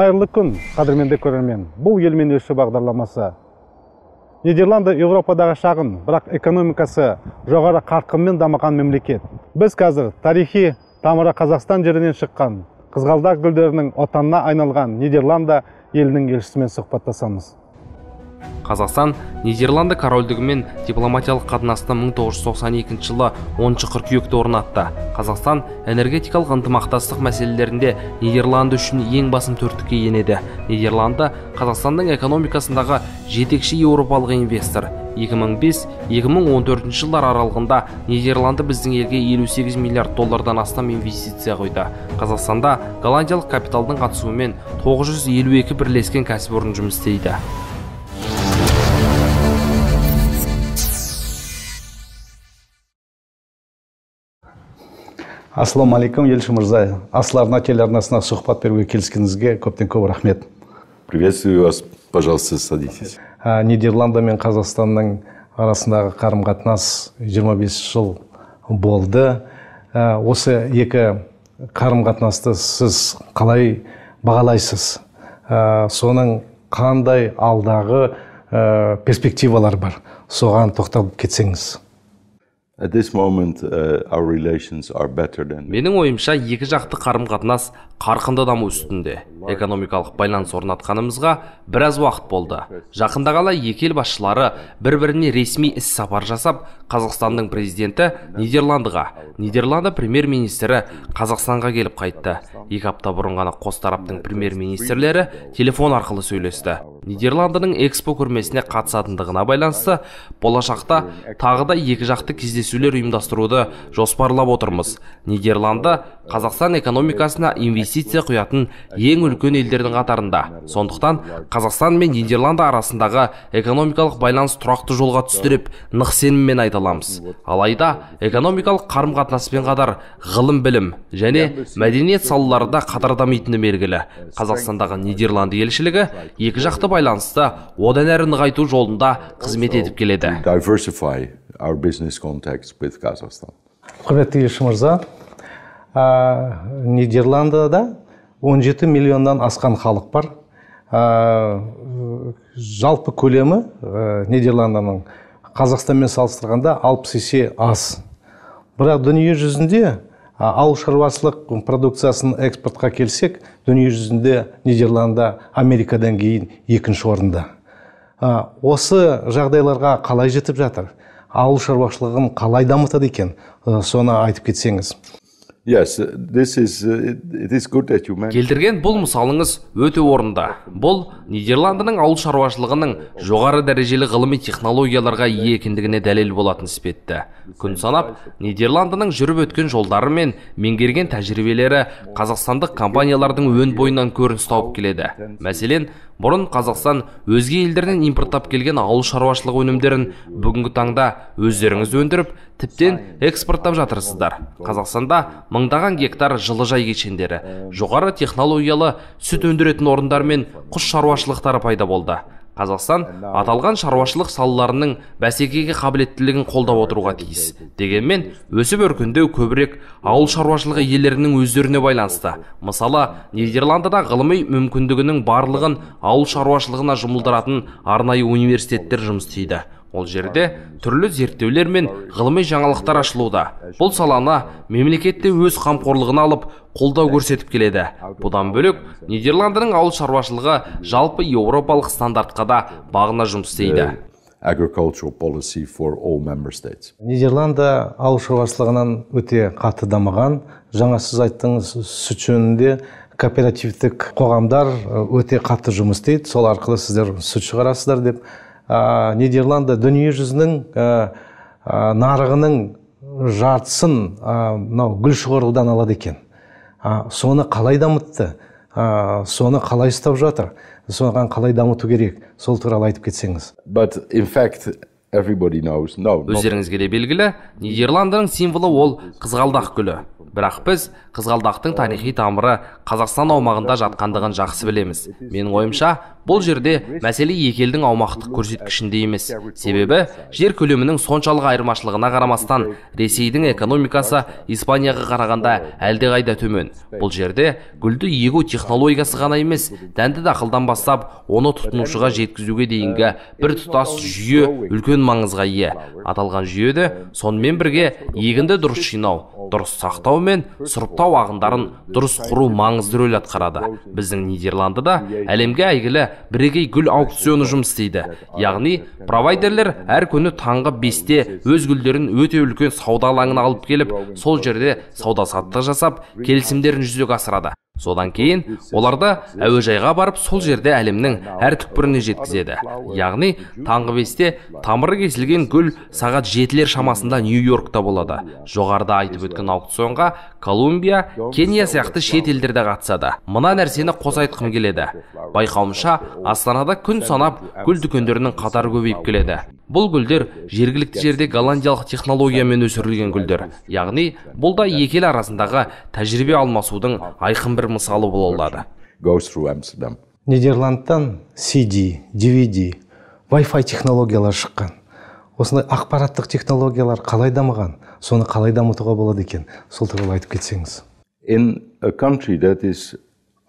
қайырлы күн қадірменді көрермен бұл елмен елші бағдарламасы нидерланды еуропадағы шағын бірақ экономикасы жоғары қарқынмен дамыған мемлекет біз қазір тарихи тамыры қазақстан жерінен шыққан қызғалдақ гүлдерінің отанына айналған Нидерланды елінің елшісімен сұхбаттасамыз қазақстан нидерланды корольдігімен дипломатиялық қатынасты 1992 жылы 10 қыркүйекте орнатты қазақстан энергетикалық ынтымақтастық мәселелерінде нидерланды үшін ең басым төрттікке енеді нидерланды қазақстанның экономикасындағы жетекші еуропалық инвестор 2005-2014 жылдар аралығында Нидерланды біздің елге 58 миллиард доллардан астам инвестиция құйды. Қазақстанда голландиялық капиталдың қатысуымен 952 бірлескен кәсіпорын жұмыс істейді. ассалаумағалейкум алейкум елші мырза асыл арна телеарнасына сұхбат беруге келіскеніңізге көптен көп рахмет приветствую вас пожалуйста садитесь нидерланды мен қазақстанның арасындағы қарым қатынас 25 жыл болды осы екі қарым қатынасты сіз қалай бағалайсыз соның қандай алдағы перспективалар бар соған тоқталып кетсеңіз At this moment, uh, are better than... менің ойымша екі жақты қарым қатынас қарқынды даму үстінде экономикалық байланыс орнатқанымызға біраз уақыт болды жақында ғана екі ел басшылары бір біріне ресми іс сапар жасап қазақстанның президенті нидерландыға нидерланды премьер министрі қазақстанға келіп қайтты екі апта бұрын ғана қос тараптың премьер министрлері телефон арқылы сөйлесті нидерландының экспо көрмесіне қатысатындығына байланысты болашақта тағы да екіжақты кездесулер ұйымдастыруды жоспарлап отырмыз нидерланды қазақстан экономикасына инвестиция құятын ең үлкен елдердің қатарында сондықтан қазақстан мен нидерланды арасындағы экономикалық байланыс тұрақты жолға түсті деп нық сеніммен айта аламыз алайда экономикалық қарым қатынаспен қатар ғылым білім және мәдениет салалары да қатар дамитыны белгілі қазақстандағы нидерланд елшілігі екіжақты байланысты одан әрі нығайту жолында қызмет етіп келеді құрметті елші мырза нидерландыда 17 миллионнан асқан халық бар жалпы көлемі нидерландының қазақстанмен салыстырғанда алпыс есе аз бірақ дүние жүзінде ауыл шаруашылық продукциясын экспортқа келсек дүние жүзінде нидерландда америкадан кейін екінші орында осы жағдайларға қалай жетіп жатыр ауыл шаруашылығын қалай дамытады екен соны айтып кетсеңіз Uh, келтірген бұл мысалыңыз өте орынды бұл нидерландының ауыл шаруашылығының жоғары дәрежелі ғылыми технологияларға ие екендігіне дәлел болатын іспетті күн санап нидерландының жүріп өткен жолдары мен меңгерген тәжірибелері қазақстандық компаниялардың өн бойынан көрініс тауып келеді мәселен бұрын қазақстан өзге елдерден импорттап келген ауыл шаруашылығы өнімдерін бүгінгі таңда өздеріңіз өндіріп тіптен экспорттап жатырсыздар қазақстанда мыңдаған гектар жылыжай кешендері жоғары технологиялы сүт өндіретін орындар мен құс шаруашылықтары пайда болды қазақстан аталған шаруашылық салаларының бәсекеге қабілеттілігін қолдап отыруға тиіс дегенмен өсіп өркендеу көбірек ауыл шаруашылығы иелерінің өздеріне байланысты мысалы нидерландыда ғылыми мүмкіндігінің барлығын ауыл шаруашылығына жұмылдыратын арнайы университеттер жұмыс істейді ол жерде түрлі зерттеулер мен ғылыми жаңалықтар ашылуда бұл саланы мемлекетте өз қамқорлығына алып қолдау көрсетіп келеді бұдан бөлек нидерландының ауыл шаруашылығы жалпы еуропалық стандартқа да бағына жұмыс істейді ауыл шаруашылығынан өте қатты дамыған. Жаңа сіз айттыңыз, сүт жөнінде кооперативтік қоғамдар э, өте қатты жұмыс істейді. Сол арқылы сіздер сүт шығарасыздар деп ә, нидерланды дүниежүзінің ә, нарығының жартысын мынау ә, шығарудан алады екен ә, соны қалай дамытты ә, соны қалай ұстап жатыр соған қалай дамыту керек сол туралы айтып кетсеңіз but in fact everybody knows no өздеріңізге де белгілі нидерландының символы ол қызғалдақ гүлі бірақ біз қызғалдақтың тарихи тамыры қазақстан аумағында жатқандығын жақсы білеміз менің ойымша бұл жерде мәселе екі елдің аумақтық көрсеткішінде емес себебі жер көлемінің соншалық айырмашылығына қарамастан ресейдің экономикасы испанияға қарағанда әлдеқайда төмен бұл жерде гүлді егу технологиясы ғана емес дәнді дақылдан бастап оны тұтынушыға жеткізуге дейінгі бір тұтас жүйе үлкен маңызға ие аталған жүйеде сонымен бірге егінді дұрыс жинау дұрыс сақтау мен сұрыптау ағындарын дұрыс құру маңызды рөл атқарады біздің нидерландыда әлемге әйгілі бірегей гүл аукционы жұмыс істейді яғни провайдерлер әр күні таңғы бесте өз гүлдерін өте үлкен сауда алаңына алып келіп сол жерде сауда саттық жасап келісімдерін жүзеге асырады содан кейін оларды әуежайға барып сол жерде әлемнің әр түкпіріне жеткізеді яғни таңғы бесте тамыры кесілген гүл сағат жетілер шамасында нью йоркта болады жоғарыда айтып өткен аукционға колумбия кения сияқты шет елдер де қатысады мына нәрсені қоса айтқым келеді байқауымша астанада күн санап гүл дүкендерінің қатары көбейіп келеді бұл гүлдер жергілікті жерде голландиялық технологиямен өсірілген гүлдер яғни бұл да екі ел арасындағы тәжірибе алмасудың айқын бір мысалы бола алады Нидерландтан CD, DVD, Wi-Fi технологиялары шыққан. Осындай ақпараттық технологиялар қалай дамыған, соны қалай дамытуға болады екен? Сол туралы айтып кетсеңіз. a country that is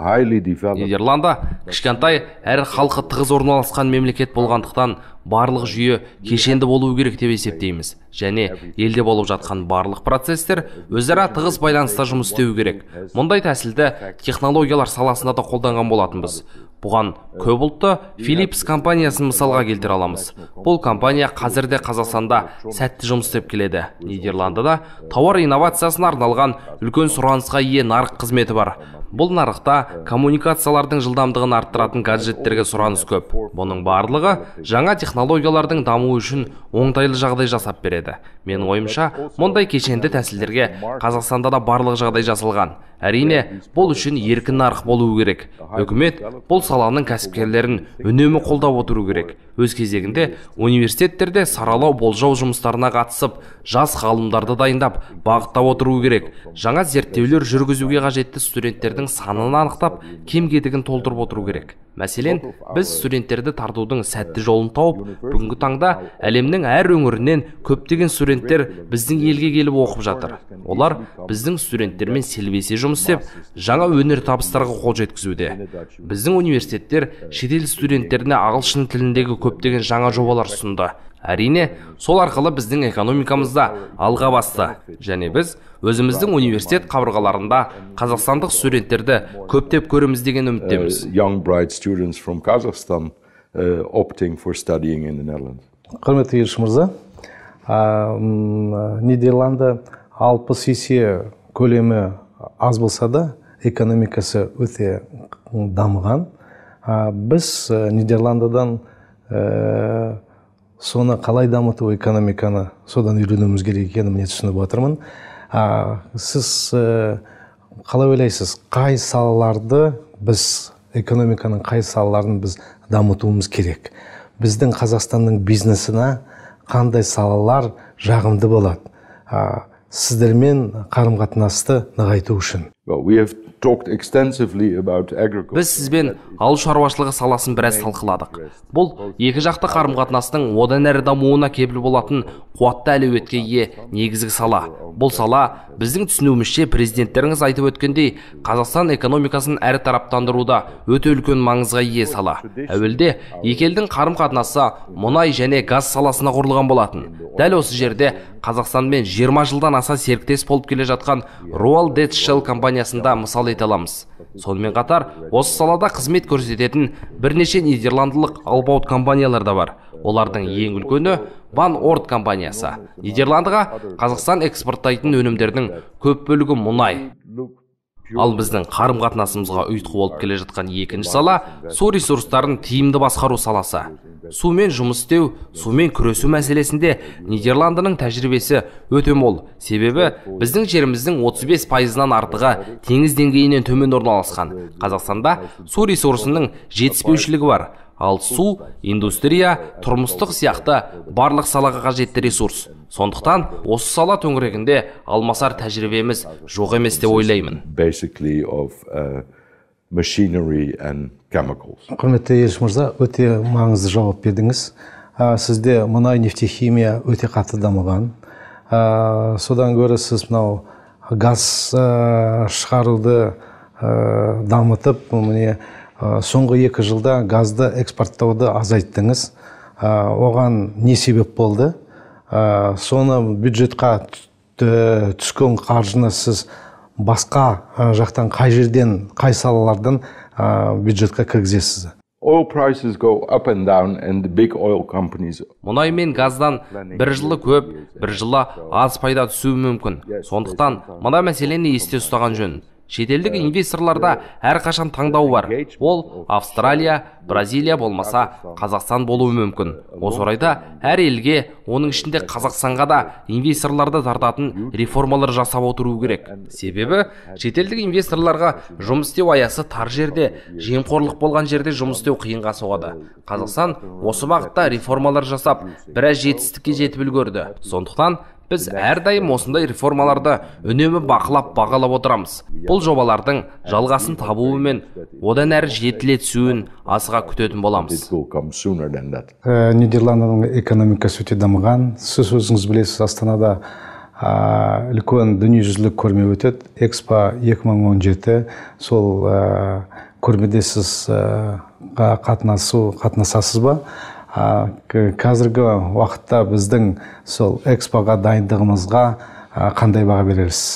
Нидерланда кішкентай әрі халқы тығыз орналасқан мемлекет болғандықтан, барлық жүйе кешенді болуы керек деп есептейміз және елде болып жатқан барлық процестер өзара тығыз байланыста жұмыс істеуі керек мұндай тәсілді технологиялар саласында да қолданған болатынбыз бұған көп ұлтты филипс компаниясын мысалға келтіре аламыз бұл компания қазір де қазақстанда сәтті жұмыс істеп келеді нидерландыда тауар инновациясына арналған үлкен сұранысқа ие нарық қызметі бар бұл нарықта коммуникациялардың жылдамдығын арттыратын гаджеттерге сұраныс көп бұның барлығы жаңа технологиялардың дамуы үшін оңтайлы жағдай жасап береді Мен ойымша мұндай кешенді тәсілдерге қазақстанда да барлық жағдай жасалған әрине бұл үшін еркін нарық болуы керек үкімет бұл саланың кәсіпкерлерін үнемі қолдап отыру керек өз кезегінде университеттерде саралау болжау жұмыстарына қатысып жас ғалымдарды дайындап бағыттап отыру керек жаңа зерттеулер жүргізуге қажетті студенттердің санын анықтап кем кетігін толтырып отыру керек мәселен біз студенттерді тартудың сәтті жолын тауып бүгінгі таңда әлемнің әр өңірінен көптеген студенттер біздің елге келіп оқып жатыр олар біздің студенттермен селбесе жұмыс істеп жаңа өнертабыстарға қол жеткізуде біздің университеттер шетел студенттеріне ағылшын тіліндегі көптеген жаңа жобалар ұсынды әрине сол арқылы біздің экономикамызда алға басты және біз өзіміздің университет қабырғаларында қазақстандық студенттерді көптеп көреміз деген үміттеміз құрметті елші мырза нидерланды алпыс есе көлемі аз болса да экономикасы өте дамыған біз э, нидерландыдан э, соны қалай дамыту экономиканы содан үйренуіміз керек екенін міне түсініп отырмын а, сіз э, қалай ойлайсыз қай салаларды біз экономиканың қай салаларын біз дамытуымыз керек біздің қазақстанның бизнесіне қандай салалар жағымды болады а, сіздермен қарым қатынасты нығайту үшін біз сізбен ауыл шаруашылығы саласын біраз талқыладық бұл екі жақты қарым қатынастың одан әрі дамуына кепіл болатын қуатты әлеуетке ие негізгі сала бұл сала біздің түсінуімізше президенттеріңіз айтып өткендей қазақстан экономикасын әртараптандыруда өте үлкен маңызға ие сала әуелде екі елдің қарым қатынасы мұнай және газ саласына құрылған болатын дәл осы жерде қазақстанмен 20 жылдан аса серіктес болып келе жатқан роал шел компания компаниясында мысал ете аламыз сонымен қатар осы салада қызмет көрсететін бірнеше нидерландылық алпауыт компаниялар да бар олардың ең үлкені ван орд компаниясы нидерландыға қазақстан экспорттайтын өнімдердің көп бөлігі мұнай ал біздің қарым қатынасымызға ұйытқы болып келе жатқан екінші сала су ресурстарын тиімді басқару саласы сумен жұмыс істеу сумен күресу мәселесінде нидерландының тәжірибесі өте мол себебі біздің жеріміздің 35 пайызынан артығы теңіз деңгейінен төмен орналасқан қазақстанда су ресурсының жетіспеушілігі бар ал су индустрия тұрмыстық сияқты барлық салаға қажетті ресурс сондықтан осы сала төңірегінде алмасар тәжірибеміз жоқ емес деп ойлаймын machinery and chemicals құрметті елші мырза өте маңызды жауап бердіңіз сізде мұнай нефтехимия өте қатты дамыған содан гөрі сіз мынау газ шығаруды дамытып міне соңғы екі жылда газды экспорттауды азайттыңыз оған не себеп болды соны бюджетқа түскен қаржыны сіз басқа жақтан қай жерден қай салалардан бюджетке кіргізесіз oil prices go up and down мұнай мен газдан бір жылы көп бір жылы аз пайда түсуі мүмкін сондықтан мына мәселені есте ұстаған жөн шетелдік инвесторларда әрқашан таңдау бар ол австралия бразилия болмаса қазақстан болуы мүмкін осы орайда әр елге оның ішінде қазақстанға да инвесторларды тартатын реформалар жасап отыру керек себебі шетелдік инвесторларға жұмыс істеу аясы тар жерде жемқорлық болған жерде жұмыс істеу қиынға соғады қазақстан осы бағытта реформалар жасап біраз жетістікке жетіп үлгерді сондықтан біз әрдайым осындай реформаларды үнемі бақылап бағалап отырамыз бұл жобалардың жалғасын табуы мен одан әрі жетіле түсуін асыға күтетін боламыз э, нидерландының экономикасы өте дамыған сіз өзіңіз білесіз астанада ә, үлкен дүниежүзілік көрме өтеді экспо 2017 сол ә, көрмеде сіз қатынасу қатынасасыз ба қазіргі уақытта біздің сол экспоға дайындығымызға қандай баға бересіз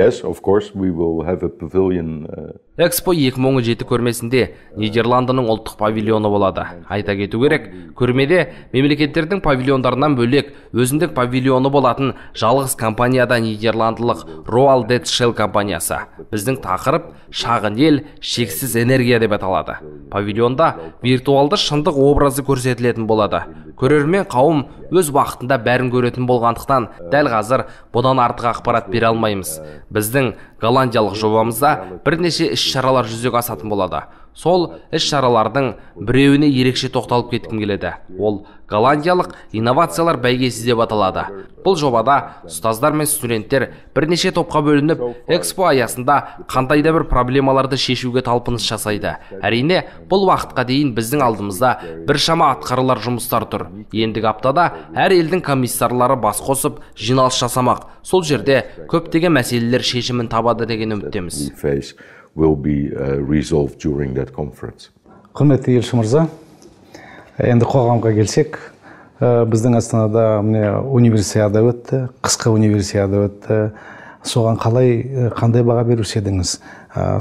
yes of course we will have a pavilion uh, экспо 2007 көрмесінде нидерландының ұлттық павильоны болады айта кету керек көрмеде мемлекеттердің павильондарынан бөлек өзіндік павильоны болатын жалғыз компанияда нидерландылық роал шел компаниясы біздің тақырып шағын ел шексіз энергия деп аталады павильонда виртуалды шындық образы көрсетілетін болады көрермен қауым өз уақытында бәрін көретін болғандықтан дәл қазір бұдан артық ақпарат бере алмаймыз біздің голландиялық жобамызда бірнеше іс шаралар жүзеге асатын болады сол іс шаралардың біреуіне ерекше тоқталып кеткім келеді ол голландиялық инновациялар бәйгесі деп аталады бұл жобада ұстаздар мен студенттер бірнеше топқа бөлініп экспо аясында қандай да бір проблемаларды шешуге талпыныс жасайды әрине бұл уақытқа дейін біздің алдымызда біршама атқарылар жұмыстар тұр ендігі аптада әр елдің комиссарлары бас қосып жиналыс жасамақ сол жерде көптеген мәселелер шешімін табады деген үміттеміз will be uh, resolved during that conference құрметті елші мырза енді қоғамға келсек біздің астанада міне универсиада өтті қысқы универсиада өтті соған қалай қандай баға беруші едіңіз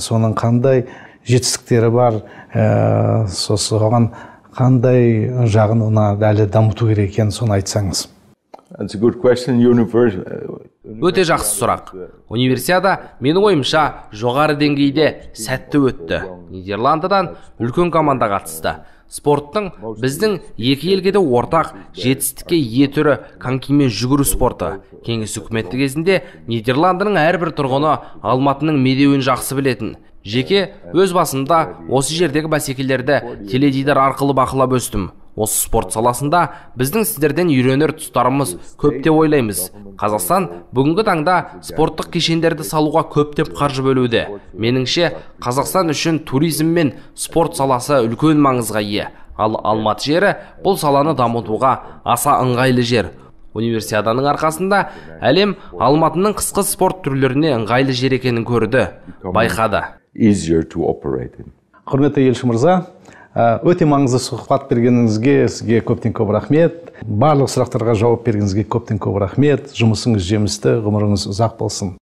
соның қандай жетістіктері бар ә, соған қандай жағын ұнады әлі дамыту керек екенін соны айтсаңыз That's a good question. Univers өте жақсы сұрақ универсиада менің ойымша жоғары деңгейде сәтті өтті нидерландыдан үлкен команда қатысты спорттың біздің екі елге де ортақ жетістікке ие түрі конькимен жүгіру спорты кеңес үкіметі кезінде нидерландының әрбір тұрғыны алматының медеуін жақсы білетін жеке өз басымда осы жердегі бәсекелерді теледидар арқылы бақылап өстім осы спорт саласында біздің сіздерден үйренер тұстарымыз көп деп ойлаймыз қазақстан бүгінгі таңда спорттық кешендерді салуға көптеп қаржы бөлуде меніңше қазақстан үшін туризм мен спорт саласы үлкен маңызға ие ал алматы жері бұл саланы дамытуға аса ыңғайлы жер универсиаданың арқасында әлем алматының қысқы спорт түрлеріне ыңғайлы жер екенін көрді байқады құрметті елші мырза Э, өте маңызды сұхбат бергеніңізге сізге көптен көп рахмет барлық сұрақтарға жауап бергеніңізге көптен көп рахмет жұмысыңыз жемісті ғұмырыңыз ұзақ болсын